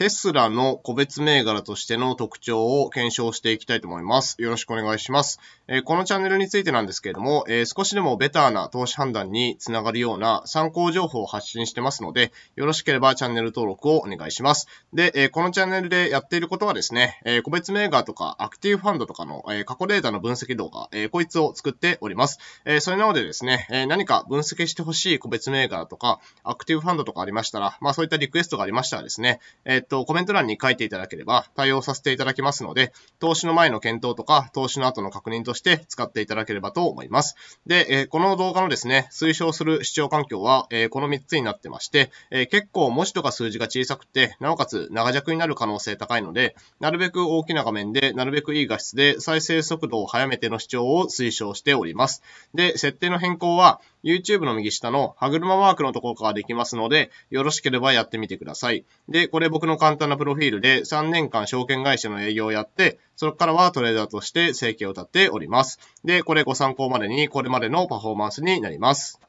テスラの個別銘柄としての特徴を検証していきたいと思います。よろしくお願いします。えー、このチャンネルについてなんですけれども、えー、少しでもベターな投資判断につながるような参考情報を発信してますので、よろしければチャンネル登録をお願いします。で、えー、このチャンネルでやっていることはですね、え個別銘柄とかアクティブファンドとかの、え過去データの分析動画、えこいつを作っております。えそれなのでですね、え何か分析してほしい個別銘柄とかアクティブファンドとかありましたら、まあそういったリクエストがありましたらですね、えーと、コメント欄に書いていただければ対応させていただきますので、投資の前の検討とか、投資の後の確認として使っていただければと思います。で、えこの動画のですね、推奨する視聴環境は、えこの3つになってまして、え結構文字とか数字が小さくて、なおかつ長尺になる可能性高いので、なるべく大きな画面で、なるべくいい画質で再生速度を速めての視聴を推奨しております。で、設定の変更は、YouTube の右下の歯車マークのところからできますので、よろしければやってみてください。で、これ僕の簡単なプロフィールで3年間証券会社の営業をやって、そこからはトレーダーとして生計を立っております。で、これご参考までにこれまでのパフォーマンスになります。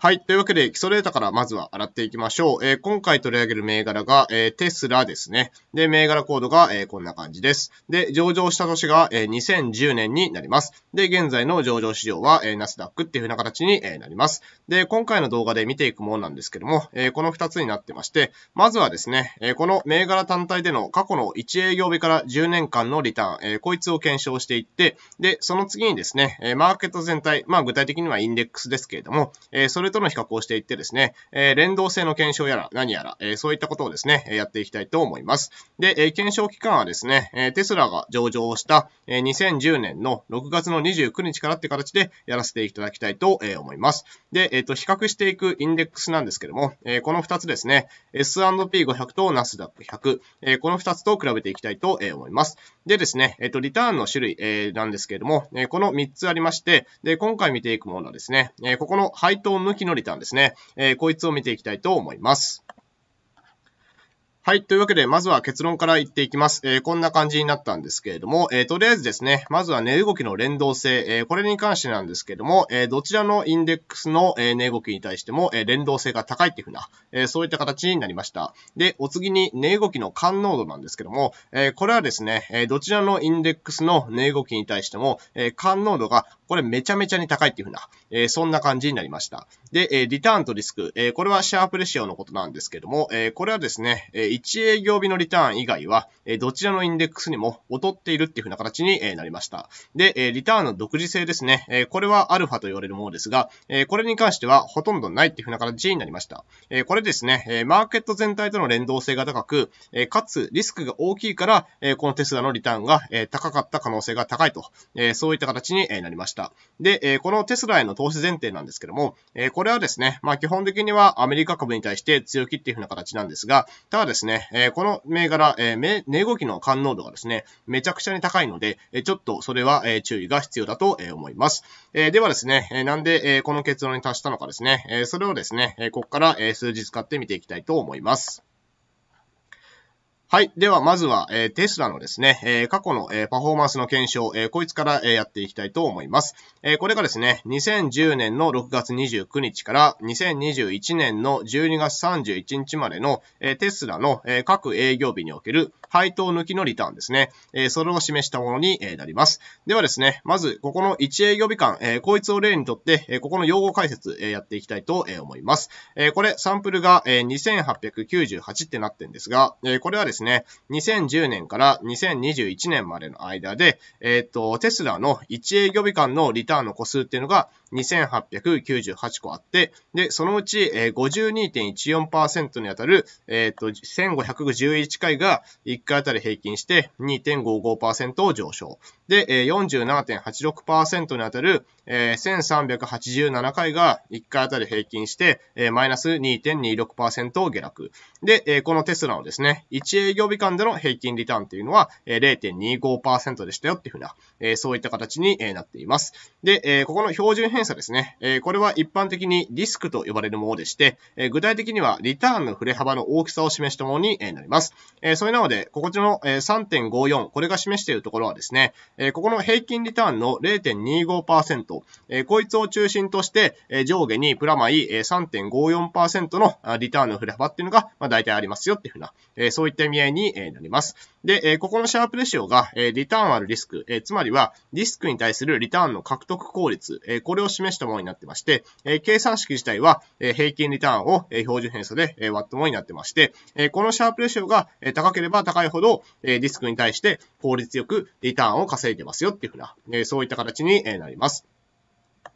はい。というわけで、基礎データからまずは洗っていきましょう。えー、今回取り上げる銘柄が、えー、テスラですね。で、銘柄コードが、えー、こんな感じです。で、上場した年が、え2010年になります。で、現在の上場市場は、えナスダックっていう風な形に、えなります。で、今回の動画で見ていくものなんですけども、えこの2つになってまして、まずはですね、えこの銘柄単体での過去の1営業日から10年間のリターン、えこいつを検証していって、で、その次にですね、えマーケット全体、まあ具体的にはインデックスですけれども、えそれれとの比較をしていってですね、え連動性の検証やら何やら、えそういったことをですね、やっていきたいと思います。で、え検証期間はですね、えテスラが上場をした、え2010年の6月の29日からって形でやらせていただきたいと、え思います。で、えっ、と、比較していくインデックスなんですけども、えこの2つですね、S&P500 とナスダック100、えこの2つと比べていきたいと、え思います。でですね、えっ、と、リターンの種類、えなんですけれども、えこの3つありまして、で、今回見ていくものはですね、えここの配当向キノリタンですね。えー、こいつを見ていきたいと思います。はい。というわけで、まずは結論から言っていきます。えー、こんな感じになったんですけれども、えー、とりあえずですね、まずは値動きの連動性、えー、これに関してなんですけれども、えどちらのインデックスの、え値動きに対しても、え連動性が高いっていうふうな、えそういった形になりました。で、お次に値動きの感濃度なんですけども、えこれはですね、えどちらのインデックスの値動きに対しても、え感濃度がこれめちゃめちゃに高いっていうふうな、えー、そんな感じになりました。で、えリターンとリスク、えこれはシャープレシオのことなんですけども、えこれはですね、え1営業日のリターン以外は、えどちらのインデックスにも劣っているっていうふうな形に、えなりました。で、えリターンの独自性ですね、えこれはアルファと言われるものですが、えこれに関してはほとんどないっていうふうな形になりました。えこれですね、えマーケット全体との連動性が高く、えかつリスクが大きいから、えこのテスラのリターンが、え高かった可能性が高いと、えそういった形に、えなりました。。で、えこのテスラへの投資前提なんですけども、えこれはですね、まあ基本的にはアメリカ株に対して強気っていう風な形なんですが、ただですね、えこの銘柄、えー、値動きの感能度がですね、めちゃくちゃに高いので、えちょっとそれは、え注意が必要だと、え思います。えではですね、えなんで、えこの結論に達したのかですね、えそれをですね、えここから、え数字使って見ていきたいと思います。はい。では、まずは、えー、テスラのですね、えー、過去の、えー、パフォーマンスの検証、えこいつから、えやっていきたいと思います。えこれがですね、2010年の6月29日から2021年の12月31日までの、えテスラの、え各営業日における配当抜きのリターンですね。えそれを示したものに、えなります。ではですね、まず、ここの1営業日間、えこいつを例にとって、えここの用語解説、えやっていきたいと、え思います。えこれ、サンプルが、え2898ってなってんですが、えこれはですねですね、2010年から2021年までの間で、えっ、と、テスラの1営業日間のリターンの個数っていうのが2898個あって、で、そのうち、えー、52.14%にあたる、えっ、と、1511回が1回あたり平均して2.55%を上昇。で、ー、47.86%に当たる、1387回が1回あたり平均して、マイナス2.26%を下落。で、このテスラのですね、1営業日間での平均リターンというのは、ー、0.25%でしたよっていうふうな、そういった形に、なっています。で、ここの標準偏差ですね、これは一般的にリスクと呼ばれるものでして、具体的にはリターンの振れ幅の大きさを示したものに、なります。それなので、ここちの、3.54、これが示しているところはですね、えここの平均リターンの0.25%、えこいつを中心として、え上下にプラマイ3.54%のリターンの振れ幅っていうのが、まあ、大体ありますよっていうふうな、えそういった意味合いになります。で、えここのシャープレシオが、えリターンあるリスク、えつまりはリスクに対するリターンの獲得効率、えこれを示したものになってまして、え計算式自体は、え平均リターンを、え標準偏差で、え割ったものになってまして、えこのシャープレシオが、え高ければ高いほど、えリスクに対して効率よくリターンを稼いでますよっていうふうな、えそういった形に、えなります。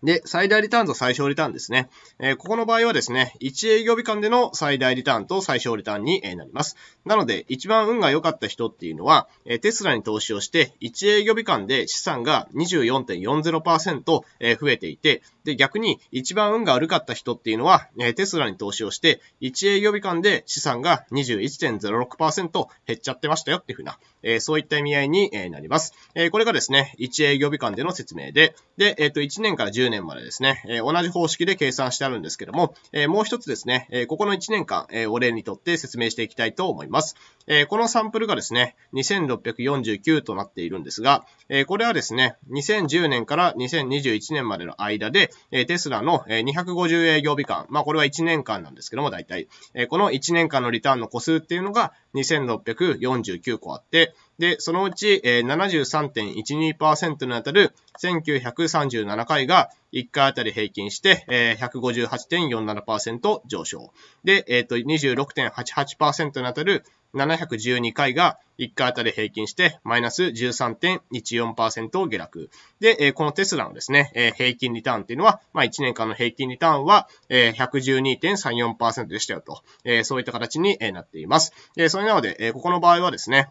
で、最大リターンと最小リターンですね。えー、ここの場合はですね、1営業日間での最大リターンと最小リターンになります。なので、一番運が良かった人っていうのは、えテスラに投資をして、1営業日間で資産が24.40%増えていて、で、逆に一番運が悪かった人っていうのは、えテスラに投資をして、1営業日間で資産が21.06%減っちゃってましたよっていうふうな、えそういった意味合いになります。えこれがですね、1営業日間での説明で、で、えっ、と、1年から10年までですね、え同じ方式で計算してあるんですけども、えもう一つですね、えここの1年間、えお例にとって説明していきたいと思います。えー、このサンプルがですね、2649となっているんですが、えー、これはですね、2010年から2021年までの間で、えテスラの250営業日間、まあこれは1年間なんですけども、大体、えこの1年間のリターンの個数っていうのが2649個あって、で、そのうち、えー、73.12%にあたる1937回が1回あたり平均して、えー、158.47%上昇。で、えっ、ー、と、26.88%にあたる712回が1回あたり平均して、マイナス13.14%を下落。で、このテスラのですね、平均リターンっていうのは、まあ、1年間の平均リターンは、112.34%でしたよと、そういった形になっています。それなので、ここの場合はですね、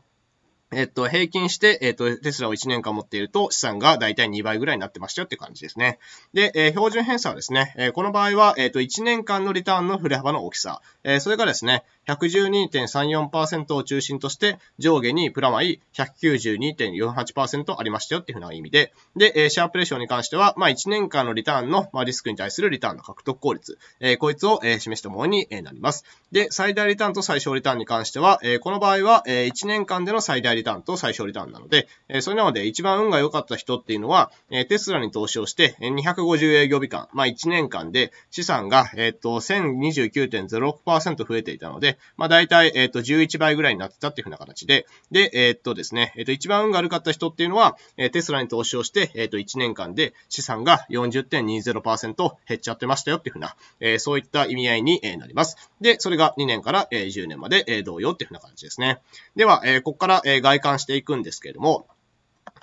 えっと、平均して、えっと、テスラを1年間持っていると資産が大体2倍ぐらいになってましたよって感じですね。で、えー、標準偏差はですね、えー、この場合は、えっと、1年間のリターンの振れ幅の大きさ、えー、それがですね、112.34%を中心として上下にプラマイ192.48%ありましたよっていうふうな意味で、で、シャープレーションに関しては、まあ、1年間のリターンの、まあ、リスクに対するリターンの獲得効率、えー、こいつを、示したものに、なります。で、最大リターンと最小リターンに関しては、この場合は、1年間での最大リターンと最小リターンなので、それなので一番運が良かった人っていうのは、テスラに投資をして、250営業日間、まあ、1年間で資産が、えっ、と、1029.06%増えていたので、まあ、大体、えっ、ー、と、11倍ぐらいになってたっていうふうな形で、で、えっ、ー、とですね、えっ、ー、と、一番運が悪かった人っていうのは、えテスラに投資をして、えっ、と、1年間で資産が40.20%減っちゃってましたよっていうふうな、えそういった意味合いに、なります。で、それが2年から、え10年まで、え同様っていうふうな形ですね。では、えここから、え外観していくんですけれども、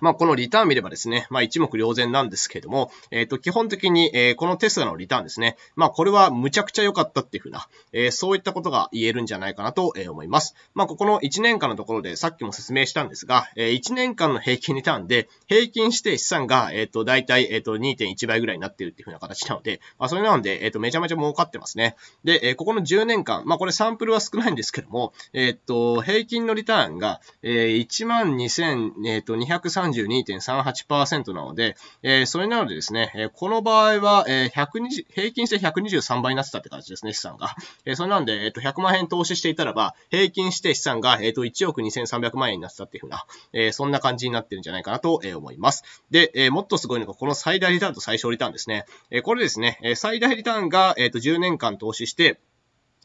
まあ、このリターン見ればですね、まあ、一目瞭然なんですけれども、えっ、ー、と、基本的に、えー、このテスラのリターンですね、まあ、これはむちゃくちゃ良かったっていうふうな、えー、そういったことが言えるんじゃないかなと、思います。まあ、ここの1年間のところでさっきも説明したんですが、え1年間の平均リターンで、平均して資産が、えっ、と、だいたい、えっ、と、2.1倍ぐらいになっているっていうふうな形なので、まあ、それなので、えっ、と、めちゃめちゃ儲かってますね。で、えここの10年間、まあ、これサンプルは少ないんですけども、えっ、と、平均のリターンが、えー、12,230 32.38%なので、えー、それなのでですね、えこの場合は、え120、平均して123倍になってたって感じですね、資産が。えそれなんで、えっ、と、100万円投資していたらば、平均して資産が、えっ、と、1億2300万円になってたっていうふうな、えそんな感じになってるんじゃないかなと、え思います。で、えもっとすごいのが、この最大リターンと最小リターンですね。えこれですね、え最大リターンが、えっ、と、10年間投資して、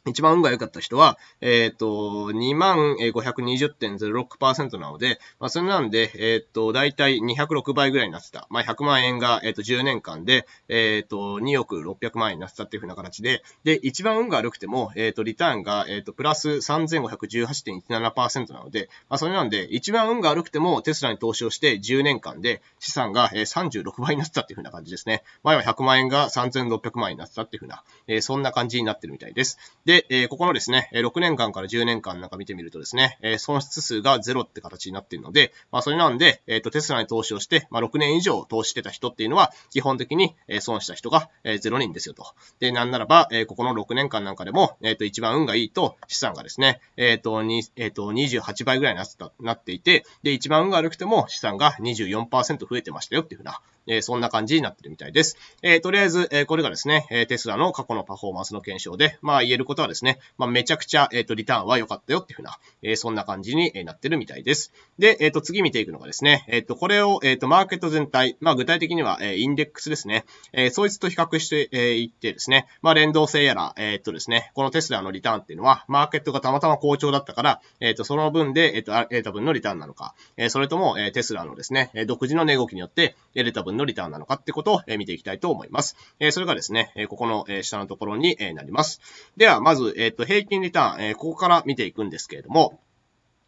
一番運が良かった人は、えっ、ー、と、2520.06%なので、まあ、それなんで、えっ、ー、と、だいたい206倍ぐらいになってた。まあ、100万円が、えっ、ー、と、10年間で、えっ、と、2億600万円になってたっていうふうな形で、で、一番運が悪くても、えっ、と、リターンが、えっ、と、プラス3518.17%なので、まあ、それなんで、一番運が悪くても、テスラに投資をして10年間で、資産が、えー、36倍になってたっていうふうな感じですね。前は100万円が3600万円になってたっていうふうな、えそんな感じになってるみたいです。でで、えー、ここのですね、6年間から10年間なんか見てみるとですね、えー、損失数が0って形になっているので、まあ、それなんで、えっ、ー、と、テスラに投資をして、まあ、6年以上投資してた人っていうのは、基本的に、えー、損した人が、えー、0人ですよと。で、なんならば、えー、ここの6年間なんかでも、えっ、ー、と、一番運がいいと、資産がですね、えっ、ー、と、に、えっ、ー、と、28倍ぐらいになってた、なっていて、で、一番運が悪くても資産が24%増えてましたよっていうふうなえー、そんな感じになってるみたいです。えー、とりあえず、えー、これがですね、えテスラの過去のパフォーマンスの検証で、まあ言えることはですね、まあめちゃくちゃ、えっ、と、リターンは良かったよっていうふうな、えそんな感じになってるみたいです。で、えっ、と、次見ていくのがですね、えっ、と、これを、えっ、と、マーケット全体、まあ具体的には、えインデックスですね、えそいつと比較して、えいってですね、まあ連動性やら、えっ、とですね、このテスラのリターンっていうのは、マーケットがたまたま好調だったから、えっ、と、その分で、えっ、と、得た分のリターンなのか、えそれとも、えテスラのですね、独自の値動きによって得た分分のリターンなのかってことを、え見ていきたいと思います。えそれがですね、えここの、え下のところに、えなります。では、まず、えっ、と、平均リターン、えここから見ていくんですけれども、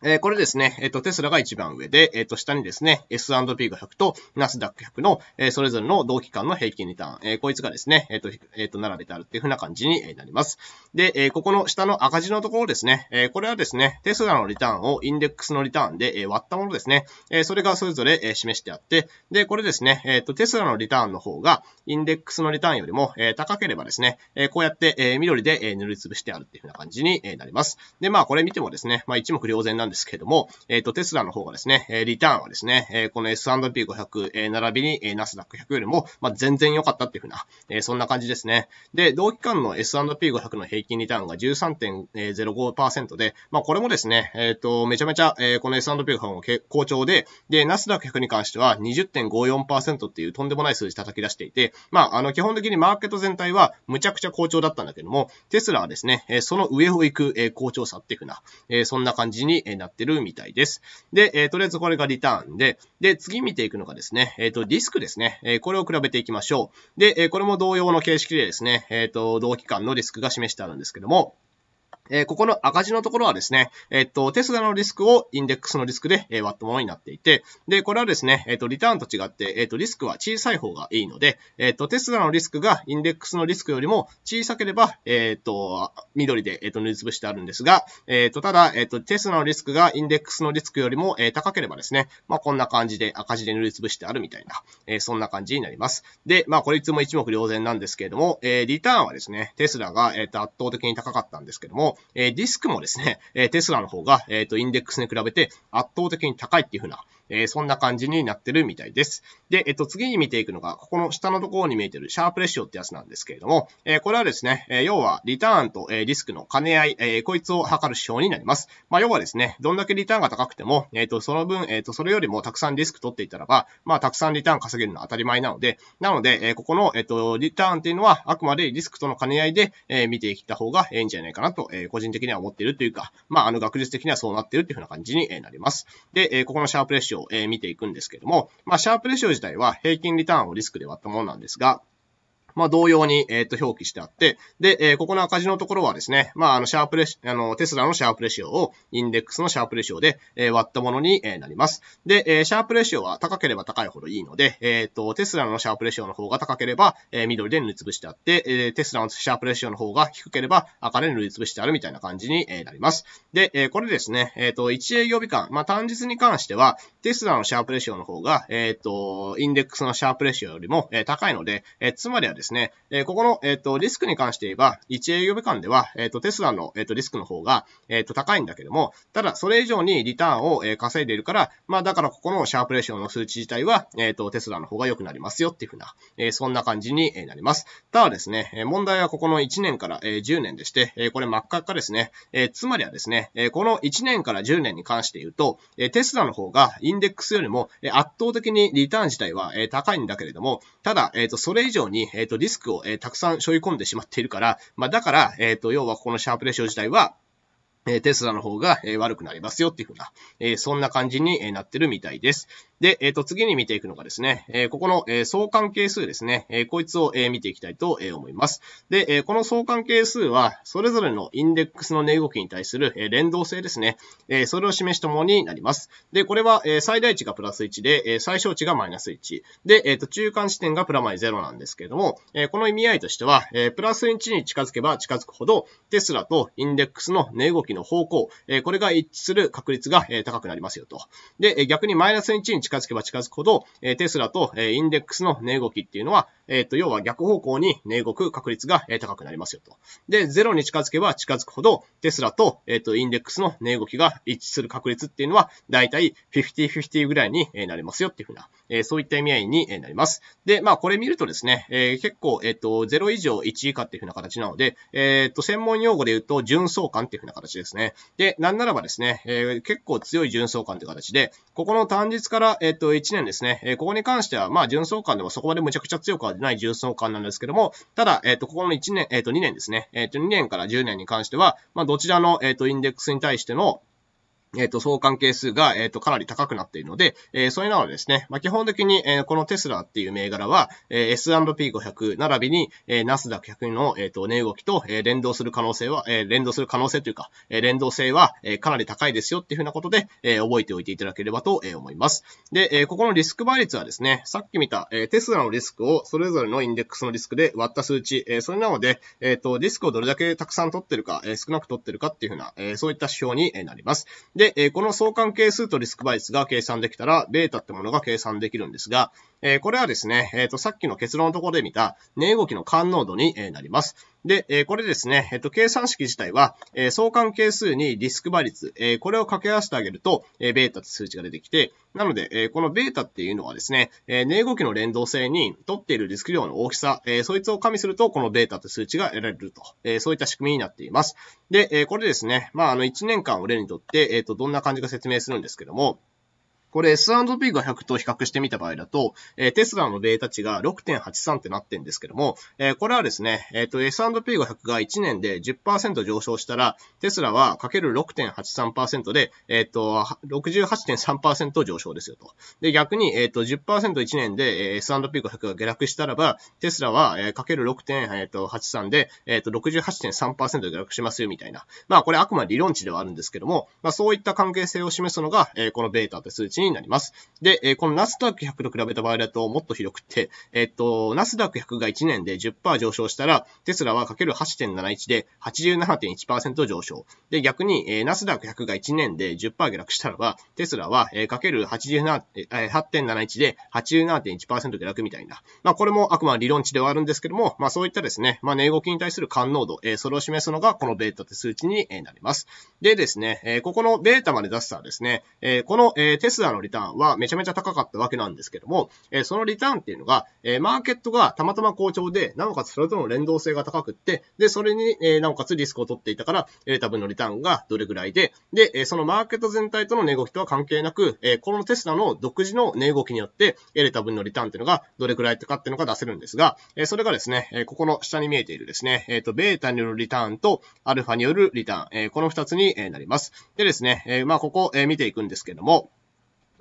えこれですね、えっ、と、テスラが一番上で、えっ、と、下にですね、S&P 5 0 0と、ナスダック100の、えそれぞれの同期間の平均リターン、えこいつがですね、えっ、と、えっ、と、並べてあるっていう風な感じになります。で、えここの下の赤字のところですね、えこれはですね、テスラのリターンをインデックスのリターンで、え割ったものですね、えそれがそれぞれ、え示してあって、で、これですね、えっ、と、テスラのリターンの方が、インデックスのリターンよりも、え高ければですね、えこうやって、え緑で、え塗りつぶしてあるっていう風な感じになります。で、まあ、これ見てもですね、まあ、一目瞭然ななんですけれども、えっ、と、テスラの方がですね、リターンはですね、この S&P500 並びにナスダック100よりも、まあ、全然良かったっていうふうな、そんな感じですね。で、同期間の S&P500 の平均リターンが13.05%で、まあ、これもですね、えっ、と、めちゃめちゃ、この S&P500 も好調で、で、ナスダック100に関しては20.54%っていうとんでもない数字叩き出していて、まあ、あの、基本的にマーケット全体はむちゃくちゃ好調だったんだけども、テスラはですね、その上を行く好調さっていうふうな、そんな感じにになってるみたいです。で、えー、とりあえずこれがリターンで、で、次見ていくのがですね、えっ、ー、と、リスクですね。えー、これを比べていきましょう。で、えこれも同様の形式でですね、えっ、と、同期間のリスクが示してあるんですけども、えー、ここの赤字のところはですね、えっと、テスラのリスクをインデックスのリスクで、えー、割ったものになっていて、で、これはですね、えっと、リターンと違って、えっと、リスクは小さい方がいいので、えっと、テスラのリスクがインデックスのリスクよりも小さければ、えっと、緑で、えっと、塗りつぶしてあるんですが、えっと、ただ、えっと、テスラのリスクがインデックスのリスクよりも、えー、高ければですね、まあ、こんな感じで赤字で塗りつぶしてあるみたいな、えー、そんな感じになります。で、まあ、これいつも一目瞭然なんですけれども、えー、リターンはですね、テスラが、えっと、圧倒的に高かったんですけども、えディスクもですね、えテスラの方が、えっ、と、インデックスに比べて圧倒的に高いっていうふうな、えー、そんな感じになってるみたいです。で、えっと、次に見ていくのが、ここの下のところに見えてるシャープレシオってやつなんですけれども、えー、これはですね、えー、要はリターンと、えー、リスクの兼ね合い、えー、こいつを測る指標になります。まあ、要はですね、どんだけリターンが高くても、えっ、ー、と、その分、えっ、ー、と、それよりもたくさんリスク取っていたらば、まあ、たくさんリターン稼げるのは当たり前なので、なので、えー、ここの、えっ、と、リターンっていうのは、あくまでリスクとの兼ね合いで、えー、見ていった方がいいんじゃないかなと、えー、個人的には思っているというか、まあ、あの、学術的にはそうなっているっていうふうな感じになります。で、えー、ここのシャープレシオを、え見ていくんですけども、まあ、シャープレシオ自体は平均リターンをリスクで割ったものなんですが、まあ、同様に、えっ、と、表記してあって、で、えここの赤字のところはですね、まあ、あの、シャープレシ、あの、テスラのシャープレシオを、インデックスのシャープレシオで、え割ったものに、えなります。で、えシャープレシオは高ければ高いほどいいので、えっ、と、テスラのシャープレシオの方が高ければ、え緑で塗りつぶしてあって、えテスラのシャープレシオの方が低ければ、赤で塗りつぶしてあるみたいな感じに、えなります。で、えこれですね、えっ、と、1営業日間、まあ、単日に関しては、テスラのシャープレシオの方が、えっ、ー、と、インデックスのシャープレシオよりも、えー、高いので、えー、つまりはですね、えここの、えっ、と、リスクに関して言えば、1営業日間では、えっ、と、テスラの、えっ、と、リスクの方が、えっ、と、高いんだけども、ただ、それ以上にリターンを、え稼いでいるから、まあ、だからここのシャープレシオの数値自体は、えっ、と、テスラの方が良くなりますよっていうふうな、えそんな感じになります。ただですね、問題はここの1年から、え10年でして、えこれ真っ赤っかですね、えつまりはですね、えこの1年から10年に関して言うと、えテスラの方がインインデックスよりも、え圧倒的にリターン自体は、え高いんだけれども、ただ、えっ、と、それ以上に、えっ、と、リスクを、えたくさん背負い込んでしまっているから、まあ、だから、えっ、と、要はこのシャープレシオ自体は、えテスラの方が、え悪くなりますよっていうふうな、えそんな感じになってるみたいです。で、えっ、ー、と、次に見ていくのがですね、えー、ここの、えー、相関係数ですね、えこいつを、え見ていきたいと、え思います。で、えこの相関係数は、それぞれのインデックスの値動きに対する、え連動性ですね、えそれを示したものになります。で、これは、え最大値がプラス1で、え最小値がマイナス1。で、えっ、と、中間地点がプラマイ0なんですけれども、えこの意味合いとしては、えプラス1に近づけば近づくほど、テスラとインデックスの値動きの方向、えこれが一致する確率が、え高くなりますよと。で、え逆にマイナス1に近づけば近づくほど、えテスラと、えインデックスの値動きっていうのは、えっ、と、要は逆方向に値動く確率が、え高くなりますよと。で、ゼロに近づけば近づくほど、テスラと、えっ、と、インデックスの値動きが一致する確率っていうのは、だいたい50-50ぐらいにえなりますよっていうふうな、えそういった意味合いにえなります。で、まあ、これ見るとですね、え結構、えっ、と、0以上1以下っていうふうな形なので、えっ、と、専門用語で言うと、純相関っていうふうな形ですね。で、なんならばですね、え結構強い純相関という形で、ここの単日から、えっ、と、1年ですね。えここに関しては、まあ、純相関でもそこまでむちゃくちゃ強くはない純相関なんですけども、ただ、えっ、と、ここの1年、えっ、と、2年ですね。えっ、と、2年から10年に関しては、まあ、どちらの、えっ、と、インデックスに対しての、えっ、と、相関係数が、えっ、と、かなり高くなっているので、えー、それなのでですね、まあ、基本的に、えー、このテスラっていう銘柄は、えー、S&P500 並びに、えー、ナスダック100の、えっ、と、値動きと、えー、連動する可能性は、えー、連動する可能性というか、えー、連動性は、えー、かなり高いですよっていうふうなことで、えー、覚えておいていただければと、えー、思います。で、えー、ここのリスク倍率はですね、さっき見た、えー、テスラのリスクをそれぞれのインデックスのリスクで割った数値、えー、それなので、えっ、と、リスクをどれだけたくさん取ってるか、えー、少なく取ってるかっていうふうな、えー、そういった指標になります。で、で、えこの相関係数とリスクバイスが計算できたら、ベータってものが計算できるんですが、えー、これはですね、えっ、ー、と、さっきの結論のところで見た、値動きの感濃度に、えなります。で、えこれですね、えっ、と、計算式自体は、え相関係数にリスク倍率、えこれを掛け合わせてあげると、えベータって数値が出てきて、なので、えこのベータっていうのはですね、え値動きの連動性に取っているリスク量の大きさ、えそいつを加味すると、このベータって数値が得られると、えそういった仕組みになっています。で、えこれですね、まあ、あの、1年間を例にとって、えっ、と、どんな感じか説明するんですけども、これ S&P 500と比較してみた場合だと、えー、テスラのデータ値が6.83ってなってるんですけども、えー、これはですね、えー、S&P500 が1年で10%上昇したら、テスラはかける6.83%で、えー、と、68.3%上昇ですよと。で、逆に、えー、と、10%1 年で S&P500 が下落したらば、テスラは、かける6.83で、えー、と、68.3%下落しますよみたいな。まあ、これあくまで理論値ではあるんですけども、まあ、そういった関係性を示すのが、えー、このベータって数値にになります。で、えこのナスダック100と比べた場合だともっと広くて、えっと、ナスダック100が1年で10%上昇したら、テスラはかける8.71で87.1%上昇。で、逆に、えナスダック100が1年で10%下落したらば、テスラは、かける8.71で87.1%下落みたいな。まあ、これもあくま理論値ではあるんですけども、まあ、そういったですね、まあ、値動きに対する感濃度、えそれを示すのがこのベータって数値になります。でですね、えここのベータまで出したらですね、えこの、えテスラアのリターンはめちゃめちゃ高かったわけなんですけども、えそのリターンっていうのが、えマーケットがたまたま好調で、なおかつそれとの連動性が高くって、で、それに、えなおかつリスクを取っていたから、え多分のリターンがどれぐらいで、で、えそのマーケット全体との値動きとは関係なく、えこのテスラの独自の値動きによって、得れた分のリターンっていうのがどれくらいかっていうのが出せるんですが、えそれがですね、えここの下に見えているですね、えっ、と、ベータによるリターンとアルファによるリターン、えこの2つになります。でですね、えまあ、ここ、え見ていくんですけども、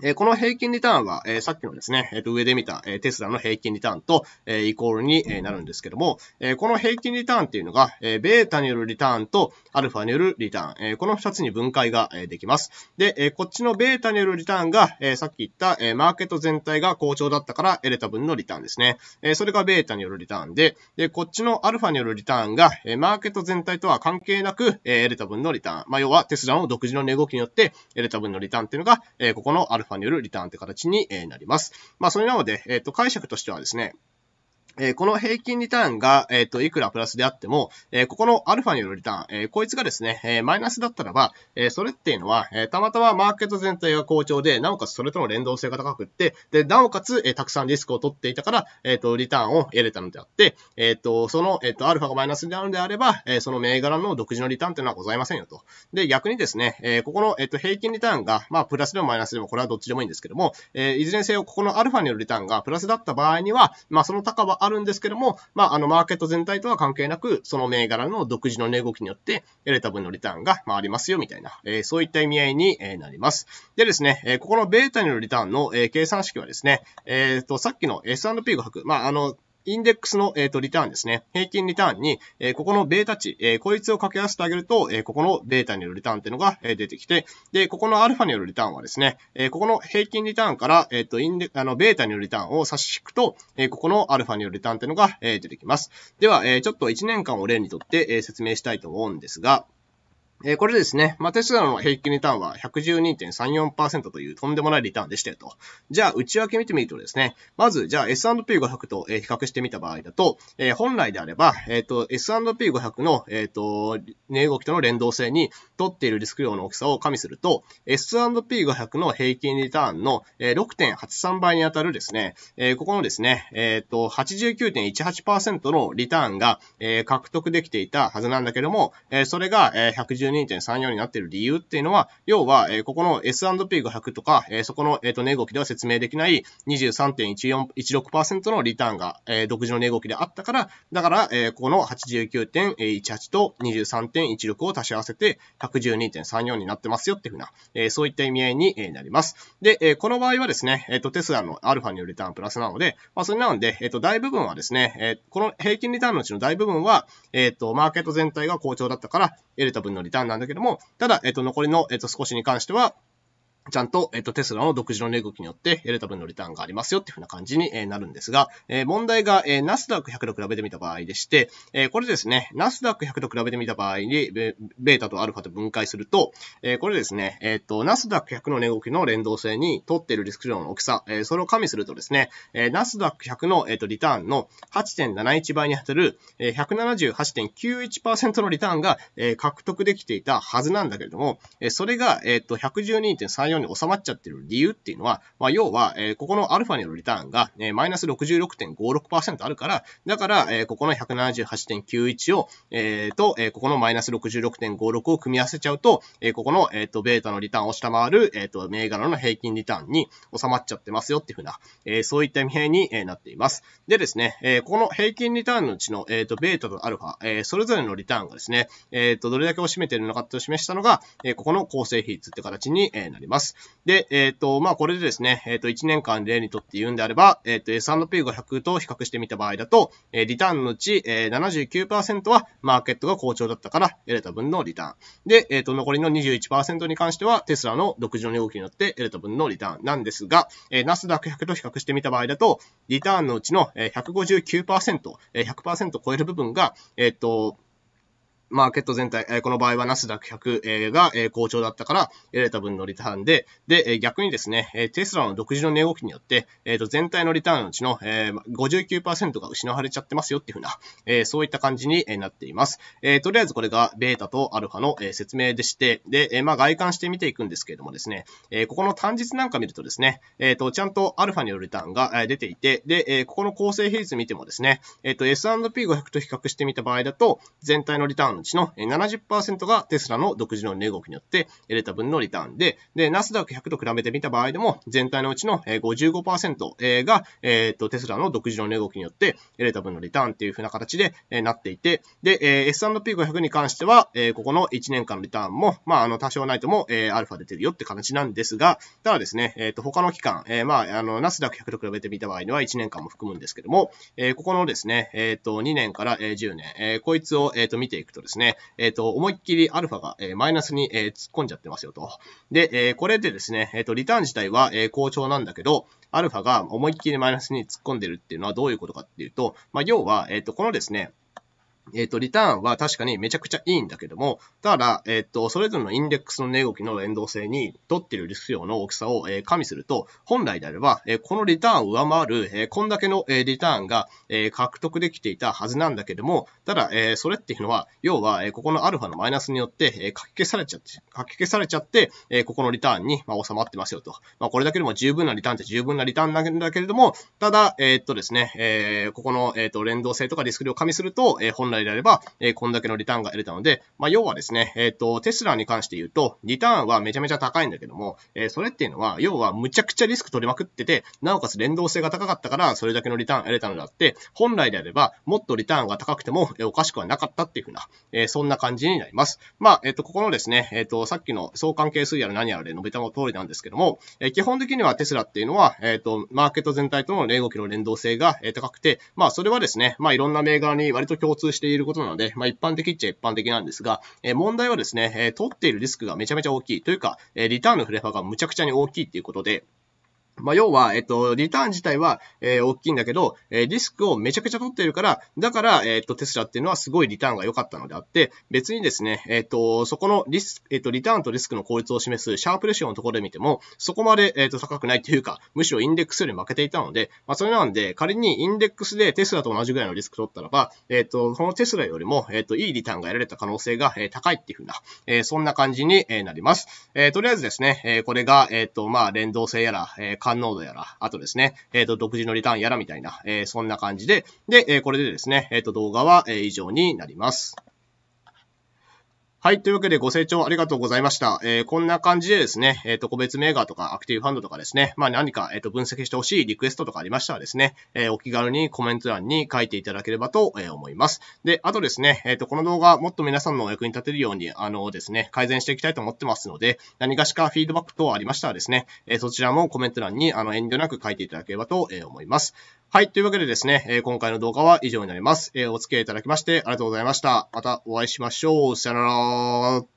えこの平均リターンは、えさっきのですね、えー、と上で見た、えテスラの平均リターンと、えイコールに、えなるんですけども、えこの平均リターンっていうのが、えベータによるリターンとアルファによるリターン、えこの2つに分解が、えできます。で、えこっちのベータによるリターンが、えさっき言った、えマーケット全体が好調だったから得れた分のリターンですね。えそれがベータによるリターンで、で、こっちのアルファによるリターンが、えマーケット全体とは関係なく、え得れた分のリターン。まあ、要はテスラの独自の値動きによって得れた分のリターンっていうのが、えここのアルファァによるリターンって形になります。まあ、それなので、えっ、と、解釈としてはですね、えー、この平均リターンが、えっ、ー、と、いくらプラスであっても、えー、ここのアルファによるリターン、えこいつがですね、えマイナスだったらば、えそれっていうのは、えたまたまマーケット全体が好調で、なおかつそれとの連動性が高くって、で、なおかつ、えたくさんリスクを取っていたから、えっ、と、リターンを得れたのであって、えっ、と、その、えっ、と、アルファがマイナスになるのであれば、えその銘柄の独自のリターンっていうのはございませんよと。で、逆にですね、えここの、えっ、と、平均リターンが、まあ、プラスでもマイナスでも、これはどっちでもいいんですけども、えいずれにせよ、ここのアルファによるリターンがプラスだった場合には、まあ、その高はあるんですけども、まあ、あの、マーケット全体とは関係なく、その銘柄の独自の値動きによって、得れた分のリターンが、まあ、ありますよ、みたいな、えー、そういった意味合いに、えー、なります。でですね、えー、ここのベータによるリターンの、えー、計算式はですね、えっ、ー、と、さっきの S&P500、まあ、あの、インデックスの、えっ、と、リターンですね。平均リターンに、えここのベータ値、えこいつを掛け合わせてあげると、えここのベータによるリターンっていうのが、え出てきて、で、ここのアルファによるリターンはですね、えここの平均リターンから、えっ、と、インデ、あの、ベータによるリターンを差し引くと、えここのアルファによるリターンっていうのが、え出てきます。では、えちょっと1年間を例にとって、え説明したいと思うんですが、えー、これですね、まあ、テスラの平均リターンは112.34%というとんでもないリターンでしたよと。じゃあ、内訳見てみるとですね、まず、じゃあ S&P500 と、え比較してみた場合だと、えー、本来であれば、えっ、ー、と、S&P500 の、えっ、ー、と、値動きとの連動性に取っているリスク量の大きさを加味すると、S&P500 の平均リターンの、え6.83倍に当たるですね、えー、ここのですね、えっ、ー、と、89.18%のリターンが、え獲得できていたはずなんだけども、えそれが、え112 12.34になっている理由っていうのは、要は、えここの S&P 5 0 0とか、えそこの、えー、と値動きでは説明できない23.16%のリターンが、え独自の値動きであったから、だから、えこの89.18と23.16を足し合わせて112.34になってますよっていうふうな、えそういった意味合いになります。で、えこの場合はですね、えっ、と、テスラのアルファによるリターンプラスなので、まあ、それなので、えっ、と、大部分はですね、えこの平均リターンのうちの大部分は、えっ、と、マーケット全体が好調だったから、得れた分のリターンなんだけども、ただ、えっと、残りの、えっと、少しに関しては、ちゃんと、えっと、テスラの独自の値動きによって、レタ分ルのリターンがありますよっていうふうな感じに、なるんですが、え問題が、えナスダック100と比べてみた場合でして、えこれですね、ナスダック100と比べてみた場合に、ベータとアルファと分解すると、えこれですね、えっと、ナスダック100の値動きの連動性に取っているリスク量の大きさ、えそれを加味するとですね、えナスダック100の、えっと、リターンの8.71倍に当たる、え178.91%のリターンが、え獲得できていたはずなんだけれども、えそれが、えっと、112.34ように収まっちゃってる理由っていうのは、まあ、要は、えー、ここのアルファによるリターンが、えー、マイナス66.56%あるから、だから、えー、ここの178.91を、えー、と、えー、ここのマイナス66.56を組み合わせちゃうと、えー、ここの、えっ、ー、と、ベータのリターンを下回る、えっ、ー、と、銘柄の平均リターンに収まっちゃってますよっていうふうな、えー、そういった意味に、なっています。でですね、えー、この平均リターンのうちの、えっ、ー、と、ベータとアルファ、えー、それぞれのリターンがですね、えっ、ー、と、どれだけを占めているのかと示したのが、えー、ここの構成比率って形に、なります。。で、えっ、ー、と、まあ、これでですね、えっ、ー、と、1年間例にとって言うんであれば、えっ、ー、と、S&P500 と比較してみた場合だと、えリターンのうち、え79%はマーケットが好調だったから得れた分のリターン。で、えっ、と、残りの21%に関しては、テスラの独自の動きによって得れた分のリターンなんですが、えナスダック100と比較してみた場合だと、リターンのうちの159%、100%超える部分が、えっ、と、マーケット全体、この場合はナスダック100、が、好調だったから、得られた分のリターンで、で、逆にですね、テスラの独自の値動きによって、全体のリターンのうちの、59%が失われちゃってますよっていうふうな、そういった感じになっています。とりあえずこれがベータとアルファの、説明でして、で、まあ、外観してみていくんですけれどもですね、ここの単日なんか見るとですね、ちゃんとアルファによるリターンが出ていて、で、ここの構成比率見てもですね、S&P500 と比較してみた場合だと、全体のリターンのちの70%がテスラの独自の値動きによって得れた分のリターンで、で、ナスダック100と比べてみた場合でも、全体のうちの55%が、えっ、ー、と、テスラの独自の値動きによって得れた分のリターンっていうふうな形で、なっていて、で、S&P500 に関しては、えここの1年間のリターンも、まあ、あの、多少ないとも、えアルファ出てるよって形なんですが、ただですね、えっ、と、他の期間、えー、まあ、あの、ナスダック100と比べてみた場合には1年間も含むんですけども、えここのですね、えっ、と、2年から10年、えこいつを、えっ、と、見ていくとですね、えっ、ー、と、思いっきりアルファが、えー、マイナスに、えー、突っ込んじゃってますよと。で、えー、これでですね、えっ、ー、と、リターン自体は、えー、好調なんだけど、アルファが思いっきりマイナスに突っ込んでるっていうのはどういうことかっていうと、まあ、要は、えっ、ー、と、このですね、えっ、ー、と、リターンは確かにめちゃくちゃいいんだけども、ただ、えっ、ー、と、それぞれのインデックスの値動きの連動性に取っているリスク量の大きさを、えー、加味すると、本来であれば、えこのリターンを上回る、えこんだけの、えリターンが、え獲得できていたはずなんだけども、ただ、えそれっていうのは、要は、えここのアルファのマイナスによって、え書き消されちゃって、書き消されちゃって、えここのリターンに、まあ、収まってますよと。まあ、これだけでも十分なリターンって十分なリターンなんだけれども、ただ、えっとですね、えここの、えっと、連動性とかリスク量を加味すると、え本来であれば、えー、こんだけのリターンが得れたので、まあ、要はですね、えっ、ー、と、テスラに関して言うと、リターンはめちゃめちゃ高いんだけども、えー、それっていうのは、要はむちゃくちゃリスク取りまくってて、なおかつ連動性が高かったから、それだけのリターン得れたのであって、本来であれば、もっとリターンが高くても、えおかしくはなかったっていうふうな、えそんな感じになります。まあ、えっ、と、ここのですね、えっ、と、さっきの相関係数やら何やらで述べたの通りなんですけども、え基本的にはテスラっていうのは、えっ、と、マーケット全体との0.5キロ連動性が、え高くて、まあ、それはですね、まあ、いろんな銘柄に割と共通して、していることなので、まあ、一般的っちゃ一般的なんですが、え問題はですね、え取っているリスクがめちゃめちゃ大きいというか、えリターンの振れ幅がむちゃくちゃに大きいっていうことで、まあ、要は、えっと、リターン自体は、えー、大きいんだけど、えー、リスクをめちゃくちゃ取ってるから、だから、えっと、テスラっていうのはすごいリターンが良かったのであって、別にですね、えっと、そこのリス、えっと、リターンとリスクの効率を示すシャープレシオのところで見ても、そこまで、えっと、高くないというか、むしろインデックスより負けていたので、まあ、それなんで、仮にインデックスでテスラと同じぐらいのリスク取ったらば、えっと、このテスラよりも、えっと、いいリターンが得られた可能性が、え高いっていうふうな、えそんな感じに、えなります。えとりあえずですね、えこれが、えっと、まあ、連動性やら、え感濃度やら、あとですね、えっ、ー、と、独自のリターンやらみたいな、えー、そんな感じで、で、えこれでですね、えっ、と、動画は、え以上になります。はい。というわけでご清聴ありがとうございました。えー、こんな感じでですね、えっ、ー、と、個別銘柄とかアクティブファンドとかですね、まあ何か、えっ、ー、と、分析してほしいリクエストとかありましたらですね、えお気軽にコメント欄に書いていただければと、え思います。で、あとですね、えっ、と、この動画もっと皆さんのお役に立てるように、あのですね、改善していきたいと思ってますので、何かしかフィードバック等ありましたらですね、えそちらもコメント欄に、あの、遠慮なく書いていただければと、え思います。はい。というわけでですね、今回の動画は以上になります。お付き合いいただきましてありがとうございました。またお会いしましょう。さよなら。